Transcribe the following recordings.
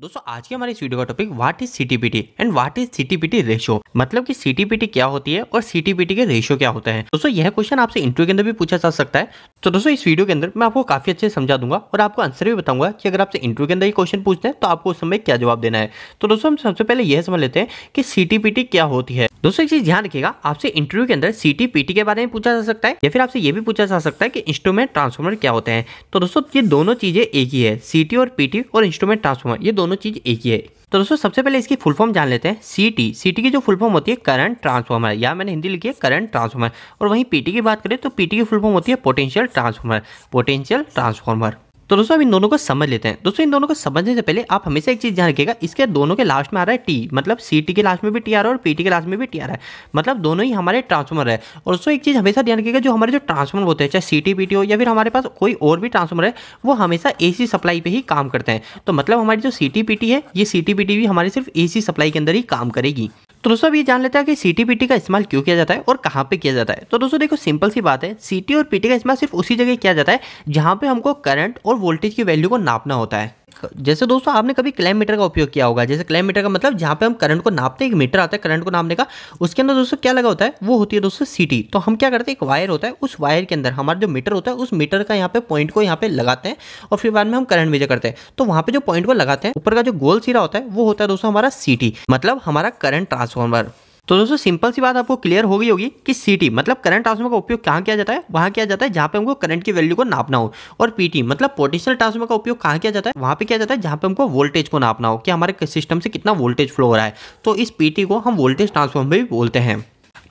दोस्तों आज की हमारी इस वीडियो का topic what is CTPT and what is CTPT ratio मतलब कि सीटीपीटी क्या होती है और सीटीपीटी के रेशो क्या होता है दोस्तों यह क्वेश्चन आपसे इंटरव्यू के अंदर भी पूछा जा सकता है तो दोस्तों इस वीडियो के अंदर मैं आपको काफी अच्छे समझा दूंगा और आपको आंसर भी बताऊंगा कि अगर आपसे इंटरव्यू के अंदर ये क्वेश्चन पूछते हैं तो आपको उस समय क्या जवाब देना है तो दोस्तों हम सबसे पहले यह समझ लेते हैं कि सीटीपीटी क्या होती है दोस्तों एक चीज ध्यान रखिएगा आपसे इंटरव्यू के अंदर सीटीपीटी के बारे में पूछा जा सकता है या फिर आपसे ये भी पूछा जा सकता है कि इंस्ट्रूमेंट ट्रांसफॉर्मर क्या होते हैं तो दोस्तों ये दोनों चीजें एक ही है सीटी और पीटी और इंस्ट्रूमेंट ट्रांसफॉर्मर ये दोनों चीज़ एक ही है तो दोस्तों सबसे पहले इसकी फुल फॉर्म जान लेते हैं सी टी की जो फुल फॉर्म होती है करंट ट्रांसफॉर्मर या मैंने हिंदी लिखी है करंट ट्रांसफॉर्मर और वहीं पीटी की बात करें तो पीटी की फुल फॉर्म होती है पोटेंशियल ट्रांसफॉर्मर पोटेंशियल ट्रांसफॉर्मर तो दोस्तों अब इन दोनों को समझ लेते हैं दोस्तों इन दोनों को समझने से पहले आप हमेशा एक चीज़ ध्यान रखिएगा इसके दोनों के लास्ट में आ रहा है टी मतलब सी टी के लास्ट में भी टी आ रहा है और पी टी के लास्ट में भी टी आ रहा है मतलब दोनों ही हमारे ट्रांसफॉर्मर है और दोस्तों एक चीज़ हमेशा ध्यान रखिएगा जो हमारे जो ट्रांसफॉर्मर होते हैं चाहे सी टी पी टी हो या फिर हमारे पास कोई और भी ट्रांसफॉर्मर है वो हमेशा ए सी सप्लाई पर ही काम करते हैं तो मतलब हमारी जो सी टी पी टी है ये सी टी पी टी भी हमारे सिर्फ ए सी सप्लाई के अंदर ही काम करेगी तो दोस्तों अब ये जान लेते हैं कि सी टी का इस्तेमाल क्यों किया जाता है और कहाँ पे किया जाता है तो दोस्तों देखो सिंपल सी बात है सी और पीटी का इस्तेमाल सिर्फ उसी जगह किया जाता है जहाँ पे हमको करंट और वोल्टेज की वैल्यू को नापना होता है जैसे दोस्तों आपने कभी क्लैम मीटर का उपयोग किया होगा जैसे क्लैम मीटर का मतलब जहाँ पे हम करंट को नापते हैं एक मीटर आता है करंट को नापने का उसके अंदर दोस्तों क्या लगा होता है वो होती है दोस्तों सीटी तो हम क्या करते हैं एक वायर होता है उस वायर के अंदर हमारा जो मीटर होता है उस मीटर का यहाँ पे पॉइंट को यहाँ पे लगाते हैं और फिर बाद में हम करंट मेजर करते हैं तो वहाँ पर जो पॉइंट को लगाते हैं ऊपर का जो गोल सीरा होता है वो होता है दोस्तों हमारा सीटी मतलब हमारा करंट ट्रांसफॉर्मर तो दोस्तों सिंपल सी बात आपको क्लियर हो गई होगी कि सीटी मतलब करंट ट्रांसफर का उपयोग कहाँ किया जाता है वहाँ किया जाता है जहाँ पे हमको करंट की वैल्यू को नापना हो और पीटी मतलब पोटेंशियल ट्रांसफर का उपयोग कहाँ किया जाता है वहाँ पे किया जाता है जहाँ पे हमको वोल्टेज को नापना हो कि हमारे सिस्टम से कितना वोल्टेज फ्लो हो रहा है तो इस पीटी को हम वोल्टेज ट्रांसफॉर्म भी बोलते हैं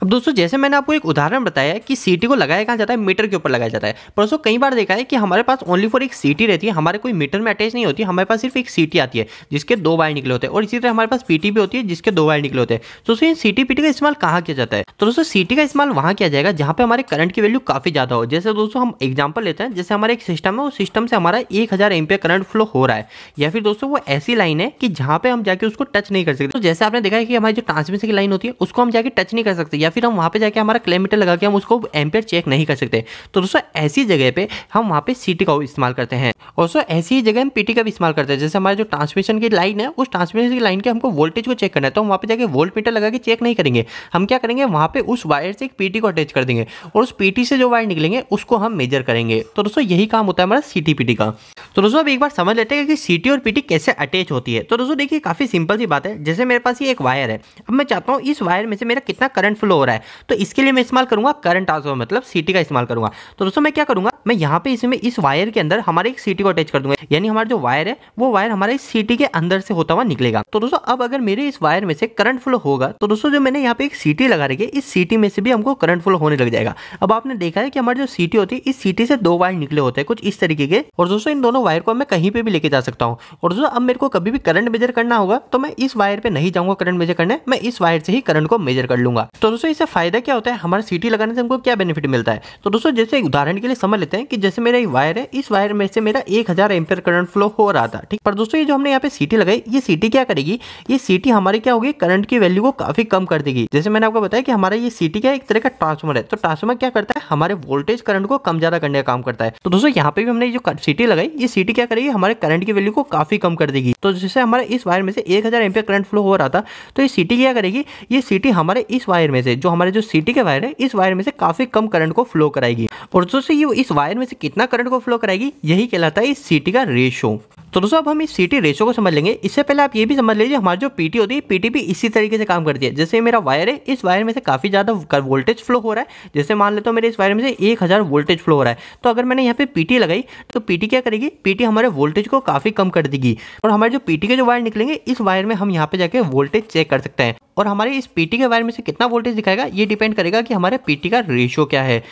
अब दोस्तों जैसे मैंने आपको एक उदाहरण बताया कि सीटी को लगाया कहाँ जाता है मीटर के ऊपर लगाया जाता है पर दोस्तों कई बार देखा है कि हमारे पास ओनली फॉर एक सीटी रहती है हमारे कोई मीटर में अटैच नहीं होती हमारे पास सिर्फ एक सीटी आती है जिसके दो वायर निकले होते हैं और इसी तरह हमारे पास पीटी भी होती है जिसके दो वायर निकले होते हैं तो दोस्तों ये सीटी पीटी का इस्तेमाल कहाँ किया जाता है तो दोस्तों सीटी का इस्तेमाल वहाँ किया जाएगा जहाँ पर हमारे करंट की वैल्यू काफ़ी ज़्यादा हो जैसे दोस्तों हम एग्जाम्पल लेते हैं जैसे हमारे एक सिस्टम है उस सिस्टम से हमारा एक हज़ार करंट फ्लो हो रहा है या फिर दोस्तों वो ऐसी लाइन है कि जहाँ पे हम जाके उसको टच नहीं कर सकते तो जैसे आपने देखा है कि हमारी जो ट्रांसमिशन की लाइन होती है उसको हम जाके टच नहीं कर सकते या फिर हम वहाँ पर जाके हमारा किलोमीटर लगा के हम उसको एम्पेयर चेक नहीं कर सकते तो दोस्तों ऐसी जगह पर हम वहाँ पर सीटी का इस्तेमाल करते हैं और दोस्तों ऐसी जगह हम पीटी का भी इस्तेमाल करते हैं जैसे हमारे जो ट्रांसमिशन की लाइन है उस ट्रांसमिशन की लाइन के हमको वोल्टेज को चेक करना है तो हम वहाँ पर जाके वोल्ट मीटर लगा के चेक नहीं करेंगे हम क्या करेंगे वहाँ पे उस वायर से एक पीटी को अटैच कर देंगे और उस पीटी से जो वायर निकलेंगे उसको हम मेजर करेंगे तो दोस्तों यही काम होता है हमारा सी टी का तो दोस्तों अब एक बार समझ लेते हैं कि सी और पीटी कैसे अटैच होती है तो दोस्तों देखिए काफ़ी सिंपल सी बात है जैसे मेरे पास ये एक वायर है अब मैं चाहता हूँ इस वायर में से मेरा कितना करंट फ्लो हो रहा है तो इसके लिए मैं इस्तेमाल करूंगा करंट ट्रांसफर मतलब सीटी का इस्तेमाल करूंगा तो दोस्तों मैं क्या करूंगा मैं यहाँ पे इसमें इस वायर के अंदर हमारे एक सीटी को अटैच कर दूंगा यानी हमारा जो वायर है वो वायर हमारे इस सीटी के अंदर से होता हुआ निकलेगा तो दोस्तों अब अगर मेरे इस वायर में से करंट फ्लो होगा तो दोस्तों जो मैंने यहाँ पे एक सीटी लगा रखी है इस सीटी में से भी हमको करंट फ्लो होने लग जाएगा अब आपने देखा है कि हमारी जो सीटी होती है इस सीटी से दो वायर निकले होते हैं कुछ इस तरीके के और दोस्तों इन दोनों वायर को मैं कहीं पर भी लेके जा सकता हूँ और दोस्तों अब मेरे को कभी भी करंट मेजर करना होगा तो मैं इस वायर पे नहीं जाऊंगा करंट मेजर करने मैं इस वायर से ही करंट को मेजर कर लूंगा तो दोस्तों दोस्तों इससे फ़ायदा क्या होता है हमारे सीटी लगाने से हमको क्या बेनिफिट मिलता है तो दोस्तों जैसे उदाहरण के लिए समझ लेते हैं कि जैसे मेरा ये वायर है इस वायर में से मेरा एक हज़ार एम्पियर करंट फ्लो हो रहा था ठीक पर दोस्तों ये जो हमने यहाँ पे सीटी लगाई ये सीटी क्या करेगी ये सीटी हमारी क्या होगी करंट की वैल्यू को काफ़ी कम कर देगी जैसे मैंने आपको बताया कि हमारा ये सीटी क्या एक तरह का ट्रांसफॉर्मर है तो ट्रांसफॉर्मर क्या करता है हमारे वोल्टेज करंट को कम ज़्यादा करने का काम करता है तो दोस्तों यहाँ पे भी हमने जो सीटी लगाई ये सीटी क्या करेगी हमारे करंट की वैल्यू को काफ़ी कम कर देगी तो जैसे हमारे इस वायर में से एक हज़ार करंट फ्लो हो रहा था तो ये सीटी क्या करेगी ये सीटी हमारे इस वायर में से जो हमारे जो सिटी के वायर है इस वायर में से काफ़ी कम करंट को फ्लो कराएगी और दोस्तों ये इस वायर में से कितना करंट को फ्लो कराएगी यही कहलाता है इस सिटी का रेशो तो दोस्तों अब हम इस सीटी रेशो को समझ लेंगे इससे पहले आप ये भी समझ लीजिए हमारी जो पीटी होती है पीटी भी इसी तरीके से काम करती है जैसे मेरा वायर है इस वायर में से काफ़ी ज़्यादा वोल्टेज फ्लो हो रहा है जैसे मान लेते हो मेरे इस वायर में से एक हज़ार वोल्टेज फ्लो हो रहा है तो अगर मैंने यहाँ पे पीटी लगाई तो पीटी क्या करेगी पीटी हमारे वोल्टेज को काफ़ी कम कर देगी और हमारे जो पीटी के जो वायर निकलेंगे इस वायर में हम यहाँ पे जाके वोल्टेज चेक कर सकते हैं और हमारे इस पीटी के वायर में से कितना वोल्टेज दिखाएगा ये डिपेंड करेगा कि हमारे पीटी का रेशियो क्या है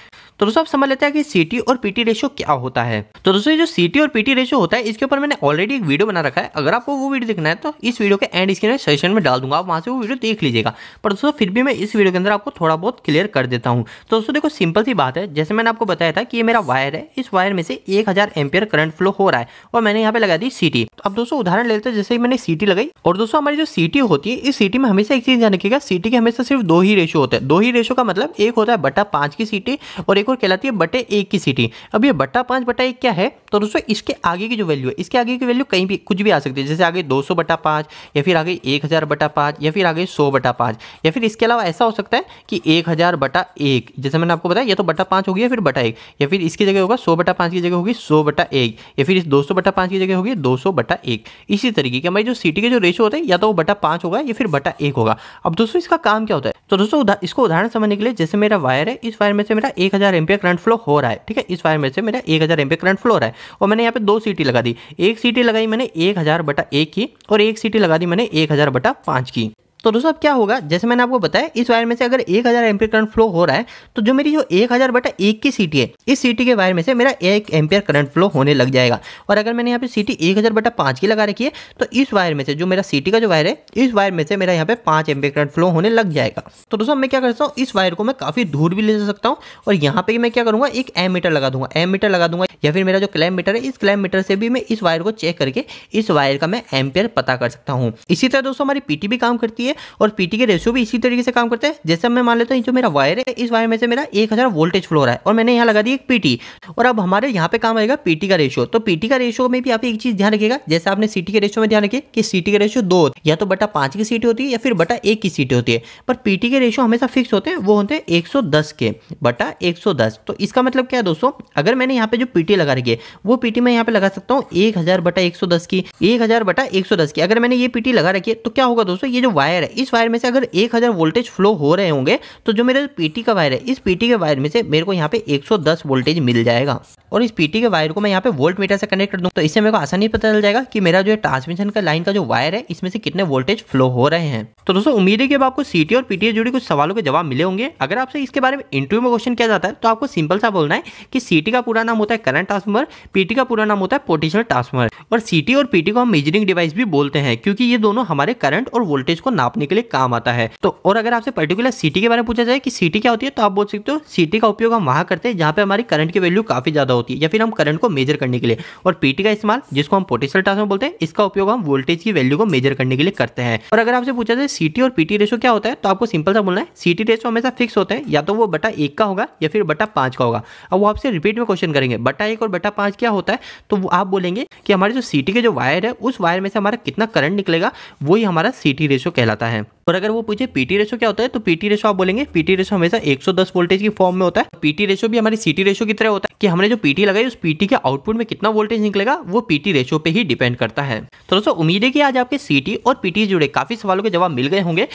तो दोस्तों आप समझ लेते हैं कि सीटी और पीटी रेशियो क्या होता है तो दोस्तों जो सीटी और पीटी रेशियो होता है इसके ऊपर मैंने ऑलरेडी एक वीडियो बना रखा है अगर आपको वो वीडियो देखना है तो इस वीडियो के एंड स्क्रीन में सेशन में डाल दूंगा आप वहां से वो वीडियो देख लीजिएगा पर दोस्तों फिर भी मैं इस वीडियो के अंदर आपको थोड़ा बहुत क्लियर कर देता हूँ तो दोस्तों देखो सिंपल सी बात है जैसे मैंने आपको बताया था कि ये मेरा वायर है इस वायर में से एक हजार करंट फ्लो हो रहा है और मैंने यहाँ पे लगा दी सीटी तो अब दोस्तों उदाहरण लेते हैं जैसे ही मैंने सीटी लगाई और दोस्तों हमारी जो सीटी होती है इस सीटी में हमेशा एक चीज ध्यान रखिएगा सीटी के हमेशा सिर्फ दो ही रेशो होता है दो ही रेशो का मतलब एक होता है बटा पांच की सीटी और एक और कहलाती है बटे एक की सीटी अब ये बट्टा पाँच बटा एक क्या है तो दोस्तों इसके आगे की जो वैल्यू है इसके आगे की वैल्यू कहीं भी कुछ भी आ सकती है जैसे आगे दो सौ बटा पाँच या फिर आगे एक हज़ार बटा पाँच या फिर आगे सौ बटा पाँच या फिर इसके अलावा ऐसा हो सकता है कि एक हज़ार बटा एक जैसे मैंने आपको बताया या तो बटा पाँच होगी या फिर बटा एक या फिर इसकी जगह होगा सौ बटा पाँच की जगह होगी सौ बटा एक या फिर इस दो सौ बटा पाँच की जगह होगी दो सौ बटा एक इसी तरीके की हमारी जो सीटी के जो रेशो होते हैं या तो वो बटा पाँच होगा या फिर बटा एक होगा अब दोस्तों इसका काम क्या होता है तो दोस्तों इसको उदाहरण समझने के लिए जैसे मेरा वायर है इस वायर में से मेरा एक हज़ार एम्पियर करंट फ्लो हो रहा है ठीक है इस वायर में से मेरा एक हज़ार एम्पियर करंट फ्लो हो रहा है और मैंने यहाँ पे दो सीटी लगा दी एक सीटी लगाई मैंने एक हज़ार बटा एक की और एक सीटी लगा दी मैंने एक हज़ार बटा पाँच की तो दोस्तों अब क्या होगा जैसे मैंने आपको बताया इस वायर में से अगर एक हजार एम्पियर करंट फ्लो हो रहा है तो जो मेरी जो एक हजार बटा एक की सीटी है इस सीटी के वायर में से मेरा एक एम्पियर करंट फ्लो होने लग जाएगा और अगर मैंने यहाँ पे सीटी एक हजार बटा पांच की लगा रखी है तो इस वायर में से जो मेरा सीटी का जो वायर है इस वायर में से मेरा यहाँ पे पांच एम्पियर करंट फ्लो होने लग जाएगा तो दोस्तों मैं क्या करता हूँ इस वायर को मैं काफ़ी दूर भी ले जा सकता हूँ और यहाँ पे मैं क्या करूंगा एक एम मीटर लगा दूंगा एम मीटर लगा दूंगा या फिर मेरा जो क्लैम मीटर है इस क्लैम मीटर से भी मैं इस वायर को चेक करके इस वायर का मैं एम्पियर पता कर सकता हूँ इसी तरह दोस्तों हमारी पीटी भी काम करती है है और पीटी के रेशियो भी इसी तरीके से काम करते हैं जैसे मैं मान लेता हूँ जो मेरा वायर है इस वायर में से मेरा एक हज़ार वोल्टेज फ्लो रहा है और मैंने यहाँ लगा दी एक पीटी और अब हमारे यहाँ पे काम आएगा पीटी का रेशियो तो पीटी का रेशियो में भी आप एक चीज़ ध्यान रखिएगा जैसे आपने सीटी के रेशियो में ध्यान रखिए कि सीटी का रेशियो दो या तो बटा पांच की सीट होती है या फिर बटा एक की सीट होती है पर पीटी के रेशियो हमेशा फिक्स होते हैं वो होते हैं एक के बटा एक तो इसका मतलब क्या है दोस्तों अगर मैंने यहाँ पे जो पीटी लगा रखी है वो पीटी मैं यहाँ पे लगा सकता हूँ एक हज़ार बटा एक की एक हज़ार बटा एक की अगर मैंने ये पीटी लगा रखी है तो क्या होगा दोस्तों ये जो वायर वायर है इस वायर में से अगर एक हज़ार वोल्टेज फ्लो हो रहे होंगे तो जो मेरा पीटी का वायर है इस पीटी के वायर में से मेरे को यहाँ पे 110 वोल्टेज मिल जाएगा और इस पीटी के वायर को मैं यहाँ पे वोल्ट मीटर से कनेक्ट कर दूँ तो इससे मेरे को आसानी पता चल जाएगा कि मेरा जो है ट्रांसमिशन का लाइन का जो वायर है इसमें से कितने वोल्टेज फ्लो हो रहे हैं तो दोस्तों उम्मीद है कि अब आपको सीटी और पीटी जुड़ी कुछ सवालों के जवाब मिले होंगे अगर आपसे इसके बारे में इंटरव्यू में क्वेश्चन किया जाता है तो आपको सिंपल सा बोलना है कि सीटी का पूरा नाम होता है करंट ट्रांसफॉर्मर पीटी का पूरा नाम होता है पोटेंशियल ट्रांसफॉर्मर और सीटी और पीटी को हम मेजरिंग डिवाइस भी बोलते हैं क्योंकि ये दोनों हमारे करंट और वोल्टेज को नाप मापने के लिए काम आता है तो और अगर आपसे पर्टिकुलर सिटी के बारे में पूछा जाए कि सिटी क्या होती है तो आप बोल सकते हो सिटी का उपयोग हम वहां करते हैं जहां पे हमारी करंट की वैल्यू काफ़ी ज़्यादा होती है या फिर हम करंट को मेजर करने के लिए और पीटी का इस्तेमाल जिसको हम पोटेंशियल ट्रांसफर बोलते हैं इसका उपयोग हम वोल्टेज की वैल्यू को मेजर करने के लिए करते हैं और अगर आपसे पूछा जाए सीटी और पीटी रेशो क्या होता है तो आपको सिंपल सा बोलना है सीटी रेशो हमेशा फिक्स होते हैं या तो वो बटा एक का होगा या फिर बटा पांच का होगा अब वो आपसे रिपीट में क्वेश्चन करेंगे बटा एक और बटा पांच क्या होता है तो आप बोलेंगे कि हमारे जो सीटी के जो वायर है उस वायर में से हमारा कितना करंट निकलेगा वही हमारा सीटी रेशो कहलाता कहलाता है और अगर वो पूछे पीटी रेशो क्या होता है तो पीटी रेशो आप बोलेंगे पीटी रेशो हमेशा 110 वोल्टेज की फॉर्म में होता है पीटी रेशो भी हमारी सीटी रेशो की तरह होता है कि हमने जो पीटी लगाई उस पीटी के आउटपुट में कितना वोल्टेज निकलेगा वो पीटी रेशो पे ही डिपेंड करता है तो दोस्तों उम्मीद है कि आज आपके सीटी और पीटी जुड़े काफी सवालों के जवाब मिल गए होंगे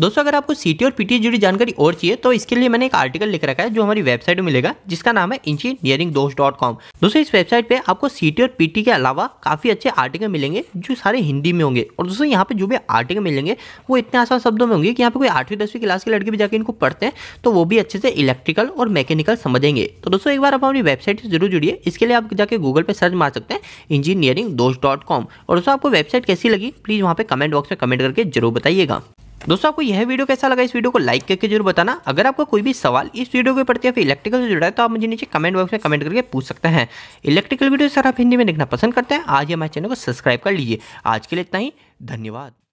दोस्तों अगर आपको सी और पीटी जुड़ी जानकारी और चाहिए तो इसके लिए मैंने एक आर्टिकल लिख रखा है जो हमारी वेबसाइट में मिलेगा जिसका नाम है इंजीनियरिंग दोस्त डॉट कॉम दोस्तों इस वेबसाइट पे आपको सी और पीटी के अलावा काफ़ी अच्छे आर्टिकल मिलेंगे जो सारे हिंदी में होंगे और दोस्तों यहाँ पे जो भी आर्टिकल मिलेंगे वो इतने आसान शब्दों में होंगे कि यहाँ पे कोई आठवीं दसवीं क्लास के लड़के भी जाकर इनको पढ़ते हैं तो वो भी अच्छे से इलेक्ट्रिकल और मैकेनिकल समझेंगे तो दोस्तों एक बार आप हमारी वेबसाइट से जरूर जुड़िए इसके लिए आप जाकर गूगल पर सर्च मार सकते हैं इंजीनियरिंग दोस्त डॉट कॉम और दोस्तों आपको वेबसाइट कैसी लगी प्लीज़ वहाँ पर कमेंट बॉक्स में कमेंट करके जरूर बताइएगा दोस्तों आपको यह वीडियो कैसा लगा इस वीडियो को लाइक करके जरूर बताना अगर आपको कोई भी सवाल इस वीडियो के प्रति या फिर इलेक्ट्रिकल से जुड़ा है तो आप मुझे नीचे कमेंट बॉक्स में कमेंट करके पूछ सकते हैं इलेक्ट्रिकल वीडियो सर आप हिंदी में देखना पसंद करते हैं आज हमारे चैनल को सब्सक्राइब कर लीजिए आज के लिए इतना ही धन्यवाद